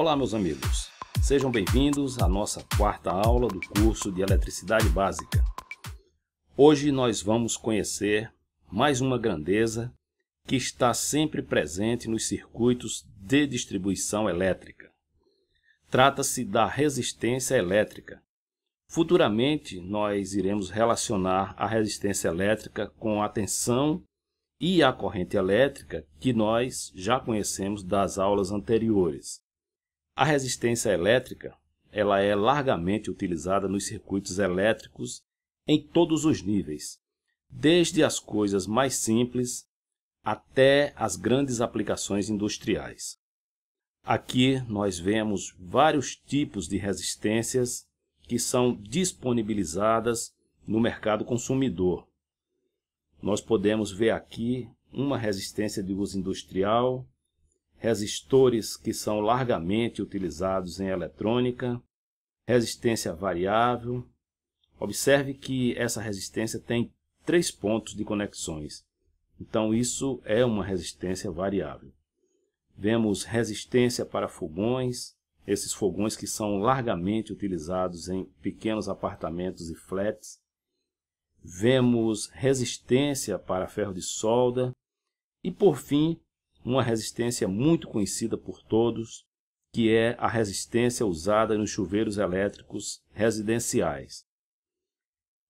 Olá, meus amigos. Sejam bem-vindos à nossa quarta aula do curso de Eletricidade Básica. Hoje nós vamos conhecer mais uma grandeza que está sempre presente nos circuitos de distribuição elétrica. Trata-se da resistência elétrica. Futuramente, nós iremos relacionar a resistência elétrica com a tensão e a corrente elétrica que nós já conhecemos das aulas anteriores. A resistência elétrica ela é largamente utilizada nos circuitos elétricos em todos os níveis, desde as coisas mais simples até as grandes aplicações industriais. Aqui nós vemos vários tipos de resistências que são disponibilizadas no mercado consumidor. Nós podemos ver aqui uma resistência de uso industrial, resistores que são largamente utilizados em eletrônica, resistência variável. Observe que essa resistência tem três pontos de conexões, então isso é uma resistência variável. Vemos resistência para fogões, esses fogões que são largamente utilizados em pequenos apartamentos e flats. Vemos resistência para ferro de solda e, por fim, uma resistência muito conhecida por todos, que é a resistência usada nos chuveiros elétricos residenciais.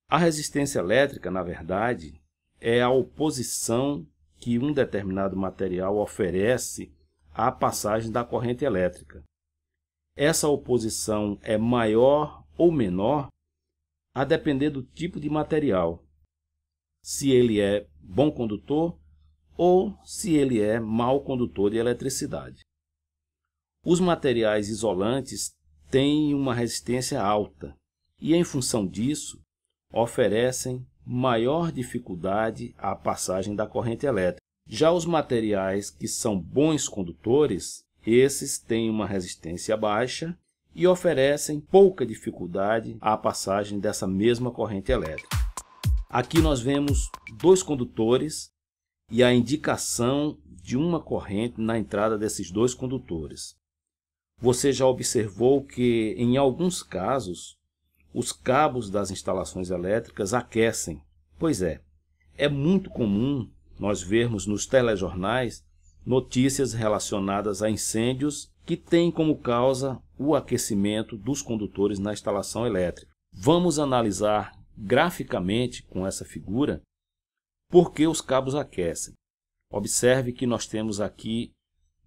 A resistência elétrica, na verdade, é a oposição que um determinado material oferece à passagem da corrente elétrica. Essa oposição é maior ou menor a depender do tipo de material. Se ele é bom condutor, ou se ele é mau condutor de eletricidade. Os materiais isolantes têm uma resistência alta e, em função disso, oferecem maior dificuldade à passagem da corrente elétrica. Já os materiais que são bons condutores, esses têm uma resistência baixa e oferecem pouca dificuldade à passagem dessa mesma corrente elétrica. Aqui nós vemos dois condutores e a indicação de uma corrente na entrada desses dois condutores. Você já observou que, em alguns casos, os cabos das instalações elétricas aquecem. Pois é, é muito comum nós vermos nos telejornais notícias relacionadas a incêndios que têm como causa o aquecimento dos condutores na instalação elétrica. Vamos analisar graficamente com essa figura porque os cabos aquecem? Observe que nós temos aqui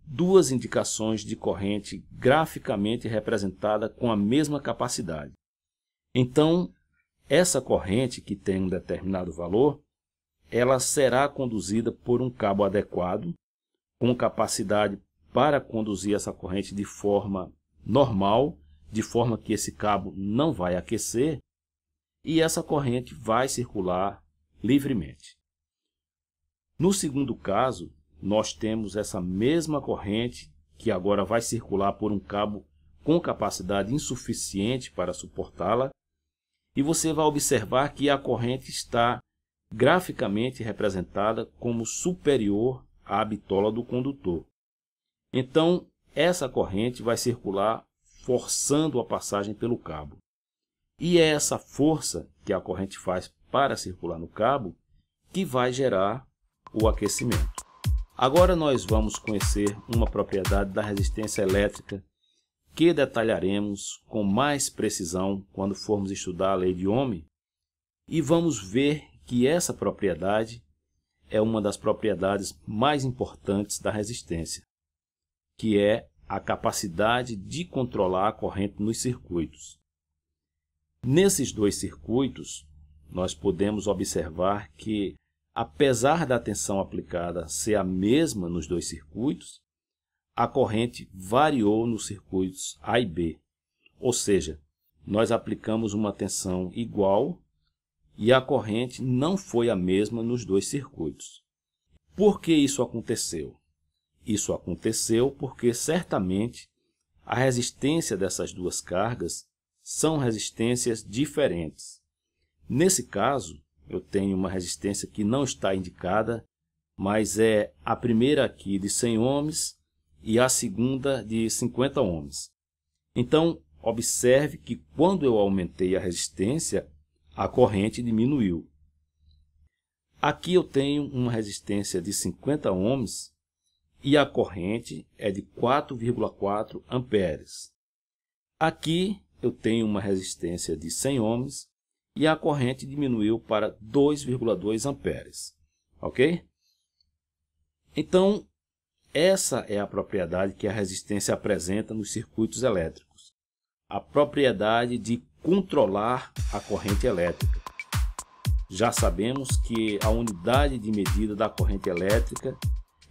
duas indicações de corrente graficamente representada com a mesma capacidade. Então, essa corrente, que tem um determinado valor, ela será conduzida por um cabo adequado, com capacidade para conduzir essa corrente de forma normal, de forma que esse cabo não vai aquecer, e essa corrente vai circular livremente. No segundo caso, nós temos essa mesma corrente que agora vai circular por um cabo com capacidade insuficiente para suportá-la, e você vai observar que a corrente está graficamente representada como superior à bitola do condutor. Então, essa corrente vai circular forçando a passagem pelo cabo. E é essa força que a corrente faz para circular no cabo que vai gerar o aquecimento. Agora nós vamos conhecer uma propriedade da resistência elétrica que detalharemos com mais precisão quando formos estudar a lei de Ohm e vamos ver que essa propriedade é uma das propriedades mais importantes da resistência, que é a capacidade de controlar a corrente nos circuitos. Nesses dois circuitos, nós podemos observar que apesar da tensão aplicada ser a mesma nos dois circuitos, a corrente variou nos circuitos A e B. Ou seja, nós aplicamos uma tensão igual e a corrente não foi a mesma nos dois circuitos. Por que isso aconteceu? Isso aconteceu porque certamente a resistência dessas duas cargas são resistências diferentes. Nesse caso, eu tenho uma resistência que não está indicada, mas é a primeira aqui de 100 ohms e a segunda de 50 ohms. Então, observe que quando eu aumentei a resistência, a corrente diminuiu. Aqui eu tenho uma resistência de 50 ohms e a corrente é de 4,4 amperes. Aqui eu tenho uma resistência de 100 ohms e a corrente diminuiu para 2,2 amperes, ok? Então, essa é a propriedade que a resistência apresenta nos circuitos elétricos, a propriedade de controlar a corrente elétrica. Já sabemos que a unidade de medida da corrente elétrica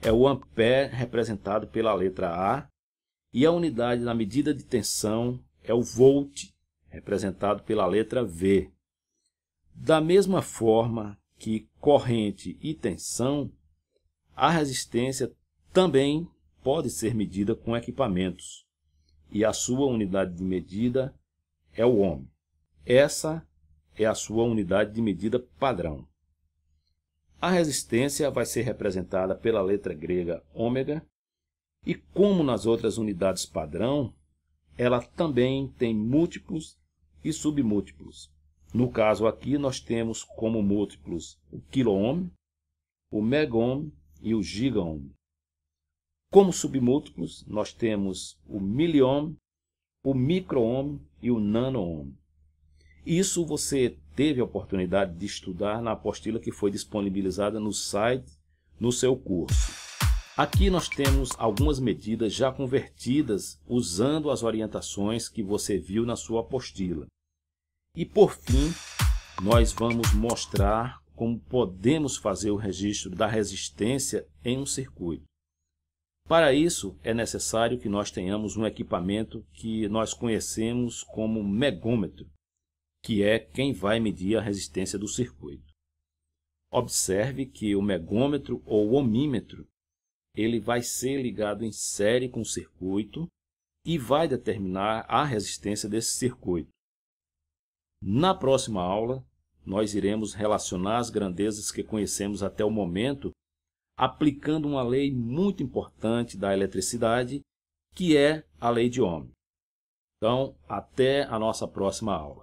é o ampere representado pela letra A e a unidade da medida de tensão é o volt representado pela letra V. Da mesma forma que corrente e tensão, a resistência também pode ser medida com equipamentos, e a sua unidade de medida é o ohm. Essa é a sua unidade de medida padrão. A resistência vai ser representada pela letra grega ômega, e como nas outras unidades padrão, ela também tem múltiplos e submúltiplos. No caso aqui, nós temos como múltiplos o kiloohm, o ohm e o gigaohm. Como submúltiplos, nós temos o miliohm, o microohm e o nanoohm. Isso você teve a oportunidade de estudar na apostila que foi disponibilizada no site no seu curso. Aqui nós temos algumas medidas já convertidas usando as orientações que você viu na sua apostila. E por fim, nós vamos mostrar como podemos fazer o registro da resistência em um circuito. Para isso, é necessário que nós tenhamos um equipamento que nós conhecemos como megômetro, que é quem vai medir a resistência do circuito. Observe que o megômetro ou ohmímetro, ele vai ser ligado em série com o circuito e vai determinar a resistência desse circuito. Na próxima aula, nós iremos relacionar as grandezas que conhecemos até o momento, aplicando uma lei muito importante da eletricidade, que é a lei de Ohm. Então, até a nossa próxima aula.